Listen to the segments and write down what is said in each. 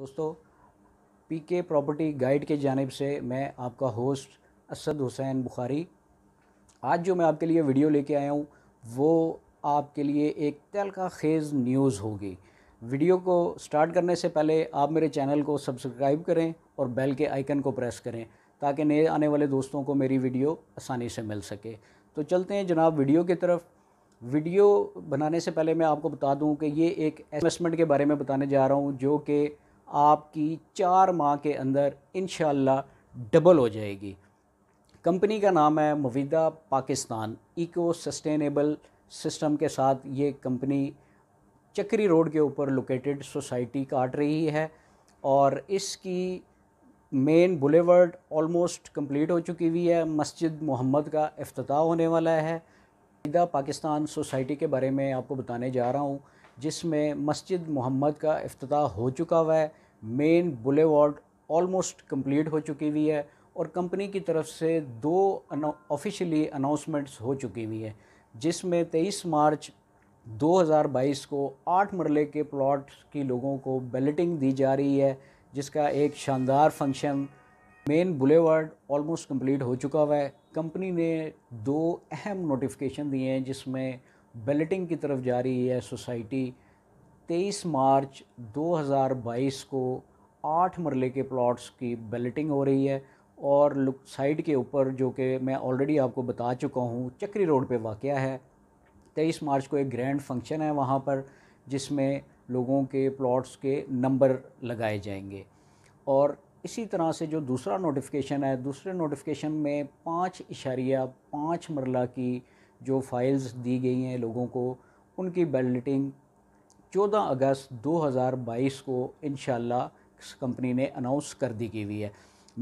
दोस्तों पी के property guide के जानब से मैं आपका होस्ट असद हुसैन बुखारी आज जो मैं आपके लिए वीडियो लेके आया हूँ वो आपके लिए एक तलका खेज़ न्यूज़ होगी वीडियो को स्टार्ट करने से पहले आप मेरे चैनल को सब्सक्राइब करें और बेल के आइकन को प्रेस करें ताकि नए आने वाले दोस्तों को मेरी वीडियो आसानी से मिल सके तो चलते हैं जनाब वीडियो की तरफ वीडियो बनाने से पहले मैं आपको बता दूं कि ये एक इन्वेस्टमेंट के बारे में बताने जा रहा हूं जो कि आपकी चार माह के अंदर इन डबल हो जाएगी कंपनी का नाम है मुविदा पाकिस्तान इको सस्टेनेबल सिस्टम के साथ ये कंपनी चक्री रोड के ऊपर लोकेटेड सोसाइटी काट रही है और इसकी मेन बुलेवर्ड ऑलमोस्ट कंप्लीट हो चुकी हुई है मस्जिद मोहम्मद का अफ्ताह होने वाला है मुविदा पाकिस्तान सोसाइटी के बारे में आपको बताने जा रहा हूँ जिसमें मस्जिद मोहम्मद का अफ्ताह हो चुका हुआ है मेन बुलेवार्ड ऑलमोस्ट कंप्लीट हो चुकी हुई है और कंपनी की तरफ से दो ऑफिशियली अनाउंसमेंट्स हो चुकी हुई है जिसमें 23 मार्च 2022 को आठ मरले के प्लॉट की लोगों को बैलेटिंग दी जा रही है जिसका एक शानदार function main boulevard almost complete हो चुका हुआ है कंपनी ने दो अहम नोटिफिकेशन दिए हैं जिसमें बैलेटिंग की तरफ जा रही है सोसाइटी 23 मार्च 2022 को आठ मरले के प्लॉट्स की बैलेटिंग हो रही है और लुक साइड के ऊपर जो कि मैं ऑलरेडी आपको बता चुका हूँ चक्री रोड पे वाक़ है तेईस मार्च को एक ग्रैंड फंक्शन है वहाँ पर जिसमें लोगों के प्लॉट्स के नंबर लगाए जाएंगे और इसी तरह से जो दूसरा नोटिफिकेशन है दूसरे नोटिफिकेशन में पाँच इशारिया पाँच मरला की जो फ़ाइल्स दी गई हैं लोगों को उनकी बैलेटिंग 14 अगस्त 2022 को इन कंपनी ने अनाउंस कर दी की हुई है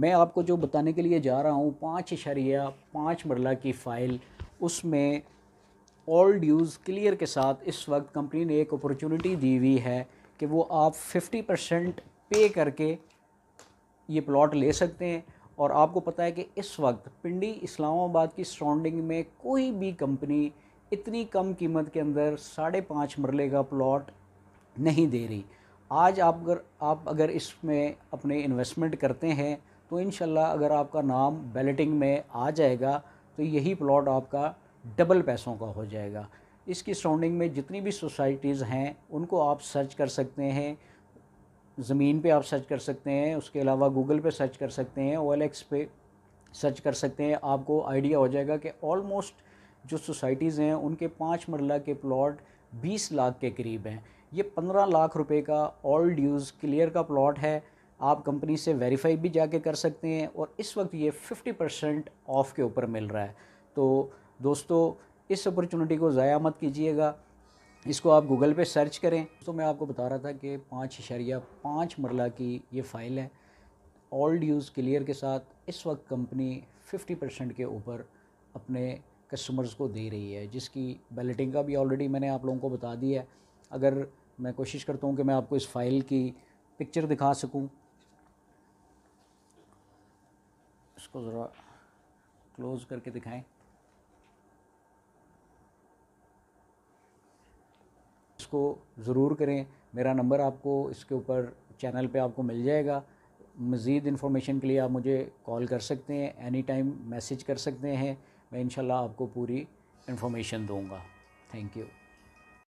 मैं आपको जो बताने के लिए जा रहा हूँ पाँच इशारिया पाँच मरला की फ़ाइल उसमें ऑल ड्यूज़ क्लियर के साथ इस वक्त कंपनी ने एक अपॉर्चुनिटी दी हुई है कि वो आप 50 परसेंट पे करके ये प्लॉट ले सकते हैं और आपको पता है कि इस वक्त पिंडी इस्लामाबाद की सराउंडिंग में कोई भी कंपनी इतनी कम कीमत के अंदर साढ़े पाँच मरले का प्लॉट नहीं दे रही आज आप अगर आप अगर इसमें अपने इन्वेस्टमेंट करते हैं तो इन अगर आपका नाम बैलेटिंग में आ जाएगा तो यही प्लॉट आपका डबल पैसों का हो जाएगा इसकी सराउंडिंग में जितनी भी सोसाइटीज़ हैं उनको आप सर्च कर सकते हैं ज़मीन पे आप सर्च कर सकते हैं उसके अलावा गूगल पे सर्च कर सकते हैं ओ पे सर्च कर सकते हैं आपको आइडिया हो जाएगा कि ऑलमोस्ट जो सोसाइटीज़ हैं उनके पाँच मरला के प्लॉट बीस लाख के करीब हैं ये पंद्रह लाख रुपए का ऑल ड्यूज़ क्लियर का प्लॉट है आप कंपनी से वेरीफाई भी जाके कर सकते हैं और इस वक्त ये फिफ्टी परसेंट ऑफ़ के ऊपर मिल रहा है तो दोस्तों इस अपॉर्चुनिटी को ज़ाया मत कीजिएगा इसको आप गूगल पे सर्च करें तो मैं आपको बता रहा था कि पाँच इशारिया पाँच मरला की ये फ़ाइल है ऑल ड्यूज़ क्लियर के साथ इस वक्त कंपनी 50 परसेंट के ऊपर अपने कस्टमर्स को दे रही है जिसकी बैलेटिंग का भी ऑलरेडी मैंने आप लोगों को बता दिया है अगर मैं कोशिश करता हूँ कि मैं आपको इस फाइल की पिक्चर दिखा सकूँ इसको ज़रा क्लोज़ करके दिखाएँ इसको ज़रूर करें मेरा नंबर आपको इसके ऊपर चैनल पे आपको मिल जाएगा मज़ीद इन्फॉर्मेशन के लिए आप मुझे कॉल कर सकते हैं एनी टाइम मैसेज कर सकते हैं मैं इनशाला आपको पूरी इन्फॉर्मेशन दूँगा थैंक यू